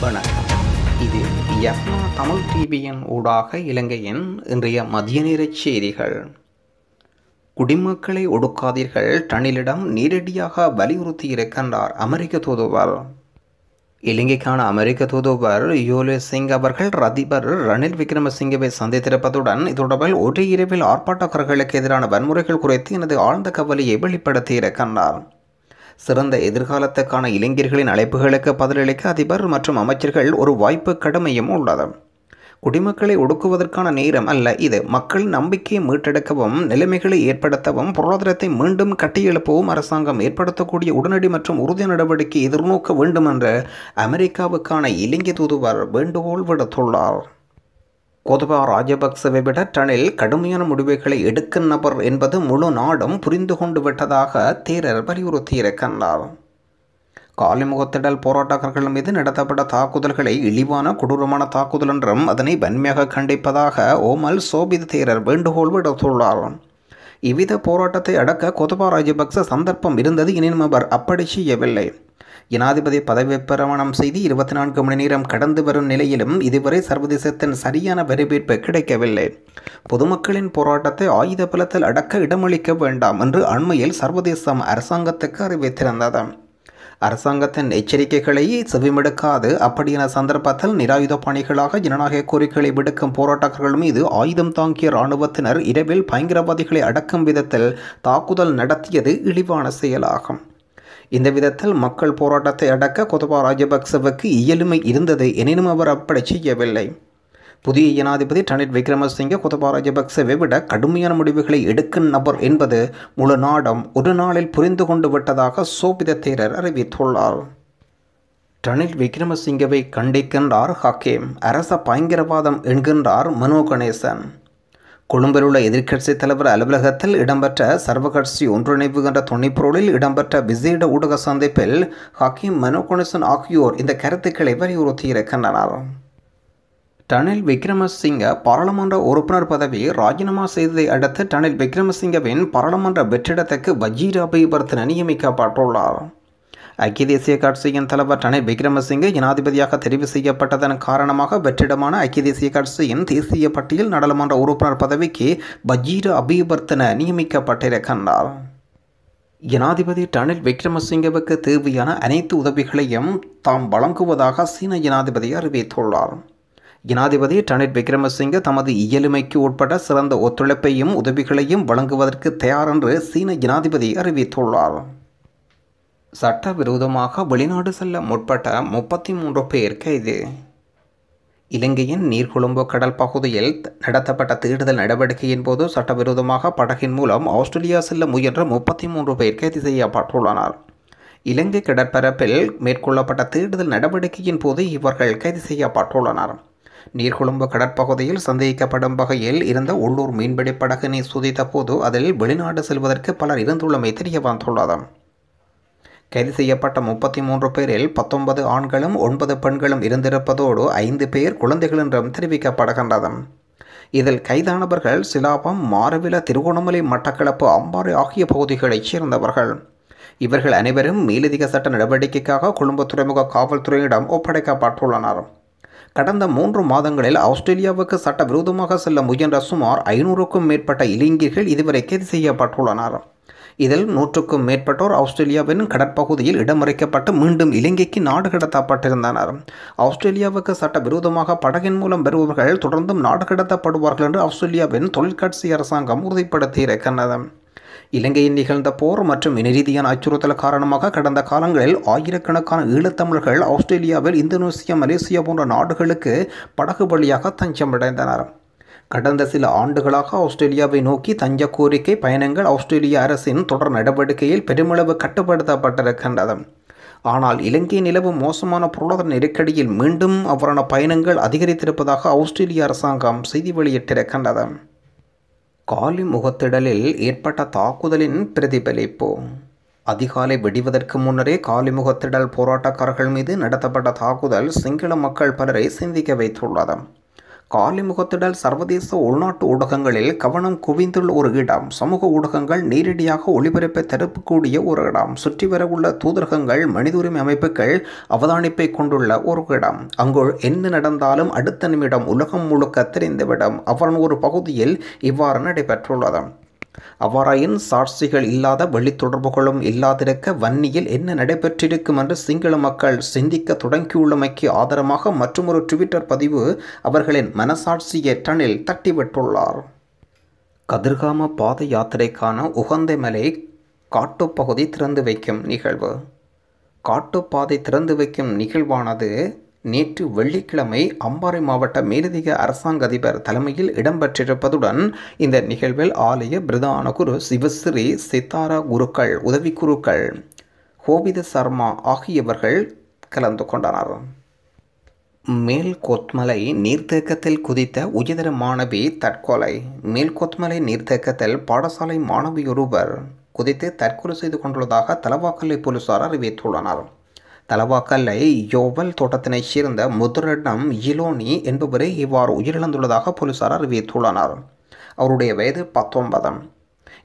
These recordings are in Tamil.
வணக்கம் இது யஃப்னா தமிழ் டிவியின் ஊடாக இலங்கையின் இன்றைய மதிய நேரச் செய்திகள் குடிமக்களை ஒடுக்காதீர்கள் டனிலிடம் நேரடியாக வலியுறுத்தி இருக்கின்றார் அமெரிக்க தூதுவர் இலங்கைக்கான அமெரிக்க தூதுவர் யோலே சிங் அவர்கள் அதிபர் ரணில் விக்ரமசிங்கவை சந்தித்திருப்பதுடன் தொடர்பில் ஒரே இரவில் ஆர்ப்பாட்டக்காரர்களுக்கு எதிரான வன்முறைகள் குறித்து எனது ஆழ்ந்த கவலையை வெளிப்படுத்தியிருக்கின்றார் சிறந்த எதிர்காலத்துக்கான இளைஞர்களின் அழைப்புகளுக்கு பதிலளிக்க அதிபர் மற்றும் அமைச்சர்கள் ஒரு வாய்ப்பு கடமையும் உள்ளது குடிமக்களை ஒடுக்குவதற்கான நேரம் அல்ல இது மக்கள் நம்பிக்கையை மீட்டெடுக்கவும் நிலைமைகளை ஏற்படுத்தவும் பொருளாதாரத்தை மீண்டும் கட்டியெழுப்பவும் அரசாங்கம் ஏற்படுத்தக்கூடிய உடனடி மற்றும் உறுதி நடவடிக்கை எதிர்நோக்க வேண்டும் என்று அமெரிக்காவுக்கான இலங்கை தூதுவர் வேண்டுகோள் விடுத்துள்ளார் கோதபா ராஜபக்சவை விட டனில் கடுமையான முடிவுகளை எடுக்கும் நபர் என்பது முழு நாடும் புரிந்து கொண்டு விட்டதாக தேரர் வலியுறுத்தியிருக்கின்றார் காலிமுகத்திடல் போராட்டக்காரர்கள் மீது நடத்தப்பட்ட தாக்குதல்களை இழிவான கொடூரமான தாக்குதல் என்றும் அதனை வன்மையாக கண்டிப்பதாக ஓமல் சோபித் தேரர் வேண்டுகோள் விடுத்துள்ளார் இவ்வித போராட்டத்தை அடக்க கோதபா ராஜபக்ச சந்தர்ப்பம் இருந்தது எனினும் அவர் அப்படி செய்யவில்லை ஜனாதிபதி பதவி பிரமணம் செய்து இருபத்தி நான்கு மணி நேரம் கடந்து வரும் நிலையிலும் இதுவரை சர்வதேசத்தின் சரியான வரவேற்பு கிடைக்கவில்லை பொதுமக்களின் போராட்டத்தை ஆயுத பலத்தில் அடக்க இடமளிக்க வேண்டாம் என்று அண்மையில் சர்வதேசம் அரசாங்கத்துக்கு அறிவித்திருந்தது அரசாங்கத்தின் எச்சரிக்கைகளை செவிமெடுக்காது அப்படியான சந்தர்ப்பத்தில் நிராயுத பணிகளாக ஜனநாயக கோரிக்கைகளை விடுக்கும் போராட்டக்காரர்கள் மீது ஆயுதம் தாங்கிய இராணுவத்தினர் இரவில் பயங்கரவாதிகளை அடக்கும் விதத்தில் தாக்குதல் நடத்தியது இழிவான செயலாகும் இந்த விதத்தில் மக்கள் போராட்டத்தை அடக்க கொதபா ராஜபக்சவுக்கு இயலுமை இருந்தது எனினும் அவர் அப்படி செய்யவில்லை புதிய ஜனாதிபதி ரணில் விக்ரமசிங்கே கொதபா ராஜபக்சவை விட கடுமையான முடிவுகளை எடுக்கும் நபர் என்பது முழு நாடும் ஒரு நாளில் புரிந்து கொண்டு விட்டதாக சோபித தேரர் அறிவித்துள்ளார் ரணில் விக்ரமசிங்கவை கண்டிக்கின்றார் ஹக்கீம் அரச பயங்கரவாதம் என்கின்றார் மனோ கணேசன் கொழும்பில் உள்ள எதிர்க்கட்சி தலைவர் அலுவலகத்தில் இடம்பெற்ற சர்வகட்சி ஒன்றிணைவு என்ற துணைப்பொருளில் இடம்பெற்ற விசேட ஊடக சந்திப்பில் ஹக்கீம் மனோ ஆகியோர் இந்த கருத்துக்களை வலியுறுத்தியிருக்கின்றனர் டனில் விக்ரமசிங்க பாராளுமன்ற உறுப்பினர் பதவியை ராஜினாமா செய்ததை அடுத்து டனில் விக்ரமசிங்கவின் பாராளுமன்ற வெற்றிடத்துக்கு வஜீராபி நியமிக்கப்பட்டுள்ளார் ஐக்கிய தேசிய கட்சியின் தலைவர் ரணில் விக்ரமசிங்க ஜனாதிபதியாக தெரிவு செய்யப்பட்டதன் காரணமாக வெற்றிடமான ஐக்கிய தேசிய கட்சியின் தேசிய பட்டியல் நாடாளுமன்ற உறுப்பினர் பதவிக்கு பஜீர அபிவர்த்தன நியமிக்கப்பட்டிருக்கின்றார் ஜனாதிபதி ரணில் விக்ரமசிங்கவுக்கு தேவையான அனைத்து உதவிகளையும் தாம் வழங்குவதாக சீன ஜனாதிபதி அறிவித்துள்ளார் ஜனாதிபதி ரணில் விக்ரமசிங்க தமது இயலுமைக்கு உட்பட சிறந்த ஒத்துழைப்பையும் உதவிகளையும் வழங்குவதற்கு தயார் என்று சீன ஜனாதிபதி அறிவித்துள்ளார் சட்டவிரோதமாக வெளிநாடு செல்ல முற்பட்ட முப்பத்தி மூன்று பேர் கைது இலங்கையின் நீர்கொழும்பு கடல் பகுதியில் நடத்தப்பட்ட தேடுதல் நடவடிக்கையின் போது சட்டவிரோதமாக படகின் மூலம் ஆஸ்திரேலியா செல்ல முயன்ற முப்பத்தி மூன்று பேர் கைது செய்யப்பட்டுள்ளனர் இலங்கை கடற்பரப்பில் மேற்கொள்ளப்பட்ட தேடுதல் நடவடிக்கையின் போது இவர்கள் கைது செய்யப்பட்டுள்ளனர் நீர்கொழும்பு கடற்பகுதியில் சந்தேகிக்கப்படும் வகையில் இருந்த உள்ளூர் மீன்பிடி படகினை சுதித்த போது அதில் வெளிநாடு செல்வதற்கு பலர் இருந்துள்ளமை தெரிய வந்துள்ளது கைது செய்யப்பட்ட முப்பத்தி மூன்று பேரில் பத்தொன்பது ஆண்களும் ஒன்பது பெண்களும் இருந்திருப்பதோடு ஐந்து பேர் குழந்தைகள் என்றும் தெரிவிக்கப்படுகின்றது இதில் கைதானவர்கள் சிலாபம் மாரவில திருகோணமலை மட்டக்களப்பு அம்பாறை ஆகிய பகுதிகளைச் சேர்ந்தவர்கள் இவர்கள் அனைவரும் மேலதிக சட்ட நடவடிக்கைக்காக கொழும்பு துறைமுக காவல்துறையிடம் ஒப்படைக்கப்பட்டுள்ளனர் கடந்த மூன்று மாதங்களில் ஆஸ்திரேலியாவுக்கு சட்ட விரோதமாக செல்ல முயன்ற சுமார் ஐநூறுக்கும் மேற்பட்ட இளைஞர்கள் இதுவரை கைது செய்யப்பட்டுள்ளனர் இதில் நூற்றுக்கும் மேற்பட்டோர் ஆஸ்திரேலியாவின் கடற்பகுதியில் இடமறைக்கப்பட்டு மீண்டும் இலங்கைக்கு நாடு கடத்தப்பட்டிருந்தனர் ஆஸ்திரேலியாவுக்கு சட்டவிரோதமாக படகின் மூலம் பெறுபவர்கள் தொடர்ந்தும் நாடு கடத்தப்படுவார்கள் என்று ஆஸ்திரேலியாவின் தொழிற்கட்சி அரசாங்கம் உறுதிப்படுத்தி இருக்கிறது இலங்கையில் நிகழ்ந்த போர் மற்றும் இனரீதியான அச்சுறுத்தல் காரணமாக கடந்த காலங்களில் ஆயிரக்கணக்கான ஈழத்தமிழர்கள் ஆஸ்திரேலியாவில் இந்தோனேசியா மலேசியா போன்ற நாடுகளுக்கு படகு வழியாக தஞ்சமடைந்தனர் கடந்த சில ஆண்டுகளாக ஆஸ்திரேலியாவை நோக்கி தஞ்ச கோரிக்கை பயணங்கள் ஆஸ்திரேலிய அரசின் தொடர் நடவடிக்கையில் பெருமளவு கட்டுப்படுத்தப்பட்டிருக்கின்றது ஆனால் இலங்கை நிலவும் மோசமான பொருளாதார நெருக்கடியில் மீண்டும் அவரான பயணங்கள் அதிகரித்திருப்பதாக ஆஸ்திரேலிய அரசாங்கம் செய்தி வெளியிட்டிருக்கின்றது காலி முகத்திடலில் ஏற்பட்ட தாக்குதலின் பிரதிபலிப்பு அதிகாலை வெடிவதற்கு முன்னரே காலிமுகத்திடல் போராட்டக்காரர்கள் மீது நடத்தப்பட்ட தாக்குதல் சிங்கள மக்கள் பலரை சிந்திக்க வைத்துள்ளது காலி முகத்திடல் சர்வதேச உள்நாட்டு ஊடகங்களில் கவனம் குவிந்துள்ள ஒரு இடம் சமூக ஊடகங்கள் நேரடியாக ஒளிபரப்பை தடுப்பக்கூடிய ஒரு இடம் சுற்றி வரவுள்ள தூதரகங்கள் மனித உரிமை அமைப்புகள் அவதானிப்பை கொண்டுள்ள ஒரு இடம் அங்கு என்ன நடந்தாலும் அடுத்த நிமிடம் உலகம் முழுக்க தெரிந்துவிடும் அவன் ஒரு பகுதியில் இவ்வாறு நடைபெற்றுள்ளது அவ்வாறாயின் சாட்சிகள் இல்லாத வெளி தொடர்புகளும் இல்லாதிருக்க வன்னியில் என்ன நடைபெற்றிருக்கும் என்று சிங்கள மக்கள் சிந்திக்க தொடங்கியுள்ளமைக்கு ஆதரமாக மற்றொரு ட்விட்டர் பதிவு அவர்களின் மனசாட்சியை டனில் தட்டிவிட்டுள்ளார் கதிர்காம பாத யாத்திரைக்கான உகந்த மலை காட்டுப்பகுதி திறந்து வைக்கும் நிகழ்வு காட்டுப்பாதை திறந்து வைக்கும் நிகழ்வானது நேற்று வெள்ளிக்கிழமை அம்பாறை மாவட்ட மேலதிக அரசாங்க அதிபர் தலைமையில் இடம்பெற்றிருப்பதுடன் இந்த நிகழ்வில் ஆலய பிரதான குரு சிவஸ்ரீ சித்தாரா குருக்கள் உதவி குருக்கள் கோவித சர்மா ஆகியவர்கள் கலந்து கொண்டனர் மேல் கொத்மலை நீர்த்தேக்கத்தில் குதித்த உயர்தர மாணவி தற்கொலை மேல் கொத்மலை நீர்த்தேக்கத்தில் பாடசாலை மாணவியொருவர் குதித்து தற்கொலை செய்து கொண்டுள்ளதாக தலவாக்கலை போலீசார் அறிவித்துள்ளனர் தலவாக்கல்லை யோவல் தோட்டத்தினைச் சேர்ந்த முதலிடம் இலோனி என்பவரே இவ்வாறு உயிரிழந்துள்ளதாக போலீசார் அறிவித்துள்ளனர் அவருடைய வயது பத்தொன்பதம்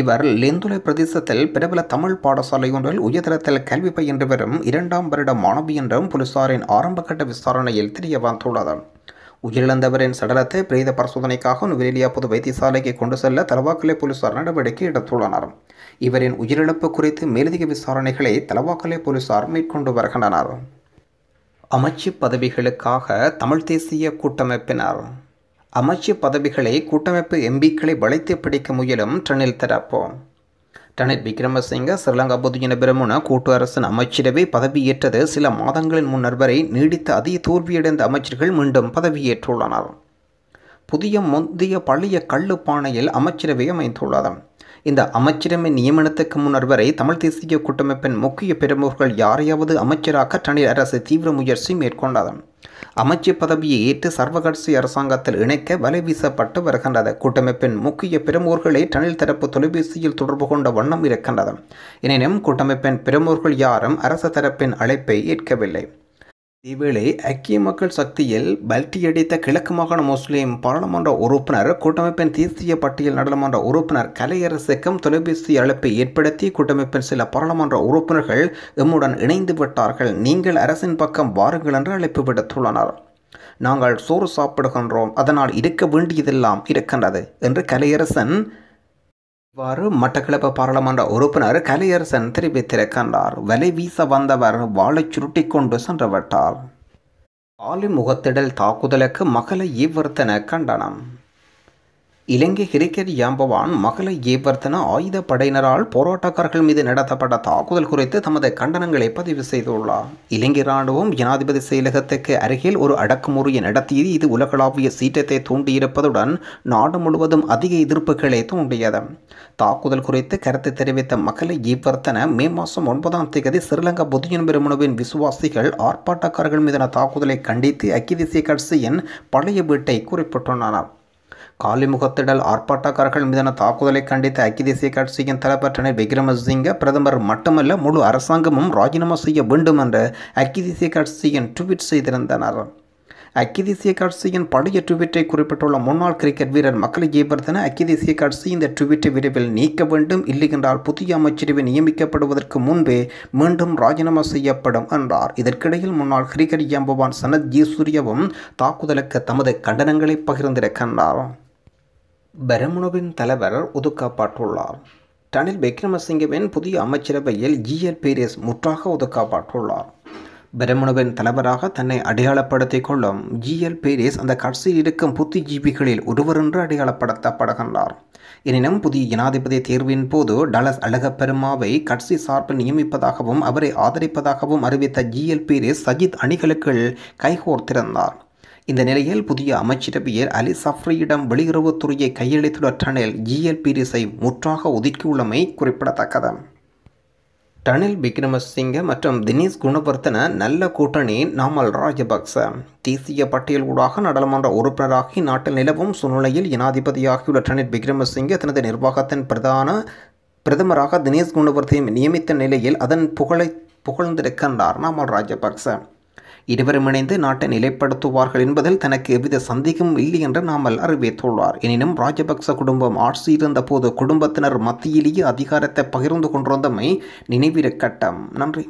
இவர் லெந்துலை பிரதேசத்தில் பிரபல தமிழ் பாடசாலை ஒன்றில் உயர்தரத்தில் கல்வி பயின்று வரும் இரண்டாம் வருட மாணவி என்றும் போலீசாரின் ஆரம்பகட்ட விசாரணையில் தெரிய உயிரிழந்தவரின் சடலத்தை பிரேத பரிசோதனைக்காக நுவரேலியா பொது வைத்தியசாலைக்கு கொண்டு செல்ல தலவாக்கலை போலீசார் நடவடிக்கை எடுத்துள்ளனர் இவரின் உயிரிழப்பு குறித்து மேலதிக விசாரணைகளை தலவாக்கலை போலீசார் மேற்கொண்டு வருகின்றனர் அமைச்சு பதவிகளுக்காக தமிழ் தேசிய கூட்டமைப்பினர் அமைச்சு பதவிகளை கூட்டமைப்பு எம்பிக்களை வளைத்து பிடிக்க முயலும் டனில் தரப்போம் டனில் விக்ரமசிங்க ஸ்ரீலங்கா பொதுஜன பிரமுன கூட்டு அரசின் அமைச்சரவை பதவியேற்றது சில மாதங்களின் முன்னர் வரை நீடித்த அதிக தோல்வியடைந்த அமைச்சர்கள் மீண்டும் பதவியேற்றுள்ளனர் புதிய முந்தைய பழைய கள்ளுப்பானையில் அமைச்சரவை அமைந்துள்ளது இந்த அமைச்சரமை நியமனத்துக்கு முன்னர் வரை தமிழ் தேசிய கூட்டமைப்பின் முக்கிய பெருமோர்கள் யாரையாவது அமைச்சராக ரணில் அரசு தீவிர முயற்சி மேற்கொண்டது அமைச்சர் பதவியை ஏற்று சர்வகட்சி அரசாங்கத்தில் இணைக்க வலை வீசப்பட்டு வருகின்றது கூட்டமைப்பின் முக்கிய பெருமூர்களை ரணில் தரப்பு தொலைபேசியில் தொடர்பு கொண்ட வண்ணம் இருக்கின்றது எனினும் கூட்டமைப்பின் பெருமூர்கள் யாரும் அரச தரப்பின் அழைப்பை ஏற்கவில்லை இவ்வேளை ஐக்கிய மக்கள் சக்தியில் அடித்த கிழக்கு மாகாண முஸ்லீம் பாராளுமன்ற உறுப்பினர் கூட்டமைப்பின் தேசிய பட்டியல் நாடாளுமன்ற உறுப்பினர் கலையரசுக்கும் தொலைபேசி அழைப்பை ஏற்படுத்தி கூட்டமைப்பின் சில பாராளுமன்ற உறுப்பினர்கள் எம்முடன் இணைந்து விட்டார்கள் நீங்கள் அரசின் பக்கம் வாருங்கள் என்று அழைப்பு விடுத்துள்ளனர் நாங்கள் சோறு சாப்பிடுகின்றோம் அதனால் இருக்க வேண்டியதெல்லாம் இருக்கின்றது என்று கலையரசன் இவ்வாறு மட்டக்களப்பு பாராளுமன்ற உறுப்பினர் கலியரசன் தெரிவித்திருக்கின்றார் வலை வீச வந்தவர் வாழை சுருட்டி கொண்டு சென்றுவிட்டார் ஆலின் முகத்திடல் தாக்குதலுக்கு மகளை இவ்விருத்தன கண்டனம் இலங்கை கிரிக்கெட் யாம்பவான் மகளை ஏவர்த்தன ஆயுத படையினரால் போராட்டக்காரர்கள் மீது நடத்தப்பட்ட தாக்குதல் குறித்து தமது கண்டனங்களை பதிவு செய்துள்ளார் இலங்கை ராணுவம் ஜனாதிபதி செயலகத்துக்கு அருகில் ஒரு அடக்குமுறையை நடத்தியது இது உலகளாவிய சீற்றத்தை தூண்டியிருப்பதுடன் நாடு முழுவதும் அதிக எதிர்ப்புகளை தூண்டியது தாக்குதல் குறித்து கருத்து தெரிவித்த மகளை ஏவர்த்தன மே மாதம் ஒன்பதாம் தேதி ஸ்ரீலங்கா பொதுஜன் பெருமனுவின் விசுவாசிகள் ஆர்ப்பாட்டக்காரர்கள் மீதான தாக்குதலை கண்டித்து அக்கிதிசிய கட்சியின் பழைய வீட்டை குறிப்பிட்டுள்ளனர் காலிமுகத்திடல் ஆர்ப்பாட்டக்காரர்கள் மீதான தாக்குதலை கண்டித்து ஐக்கிய தேசிய கட்சியின் தலைவர் ரணில் விக்ரமசிங்க பிரதமர் மட்டுமல்ல முழு அரசாங்கமும் ராஜினாமா செய்ய வேண்டும் என்று ஐக்கிய தேசிய கட்சியின் ட்வீட் செய்திருந்தனர் ஐக்கிய தேசிய கட்சியின் பழைய ட்விட்டை குறிப்பிட்டுள்ள முன்னாள் கிரிக்கெட் வீரர் மக்களை ஜெயபர்தன ஐக்கிய தேசிய கட்சி இந்த ட்விட்டை விரைவில் நீக்க வேண்டும் இல்லையென்றால் புதிய அமைச்சரவை நியமிக்கப்படுவதற்கு முன்பே மீண்டும் ராஜினாமா செய்யப்படும் என்றார் இதற்கிடையில் முன்னாள் கிரிக்கெட் ஜம்பவான் சனத் ஜி சூரியவும் தாக்குதலுக்கு தமது கண்டனங்களை பகிர்ந்திருக்கின்றார் பெரமுனுவின் தலைவர் ஒதுக்கப்பட்டுள்ளார் ரணில் விக்ரமசிங்கவின் புதிய அமைச்சரவையில் ஜிஎல் பீரிஸ் முற்றாக ஒதுக்கப்பட்டுள்ளார் பெரமுனுவின் தலைவராக தன்னை அடையாளப்படுத்திக் கொள்ளும் ஜிஎல் பீரிஸ் அந்த கட்சியில் இருக்கும் புத்திஜீவிகளில் ஒருவரென்று அடையாளப்படுத்தப்படுகின்றார் எனினும் புதிய ஜனாதிபதி தேர்வின் போது டலஸ் அழகப்பெருமாவை கட்சி சார்பில் நியமிப்பதாகவும் அவரை ஆதரிப்பதாகவும் அறிவித்த ஜிஎல் பீரிஸ் சஜித் அணிகளுக்குள் கைகோர்த்திருந்தார் இந்த நிலையில் புதிய அமைச்சரவையில் அலி சஃப்ரியிடம் வெளியுறவுத்துறையை கையளித்துள்ள டனல் ஜிஎல் பிரிஸை முற்றாக ஒதுக்கியுள்ளமை குறிப்பிடத்தக்கது டனில் விக்ரமசிங்க மற்றும் தினேஷ் குணவர்த்தன நல்ல கூட்டணி நாமல் ராஜபக்ச தேசிய பட்டியல் ஊடாக நாடாளுமன்ற உறுப்பினராகி நாட்டில் நிலவும் சூழ்நிலையில் ஜனாதிபதியாகியுள்ள டனில் விக்ரமசிங்க தனது நிர்வாகத்தின் பிரதான பிரதமராக தினேஷ் குணவர்த்தையும் நியமித்த நிலையில் அதன் புகழை புகழ்ந்திருக்கின்றார் நாமல் ராஜபக்ச இருவரும் இணைந்து நாட்டை நிலைப்படுத்துவார்கள் என்பதில் தனக்கு எவ்வித சந்தேகமும் இல்லை என்று நாமல் அறிவித்துள்ளார் எனினும் ராஜபக்ச குடும்பம் இருந்த போது குடும்பத்தினர் மத்தியிலேயே அதிகாரத்தை பகிர்ந்து கொண்டிருந்தமை நினைவிற கட்டம் நன்றி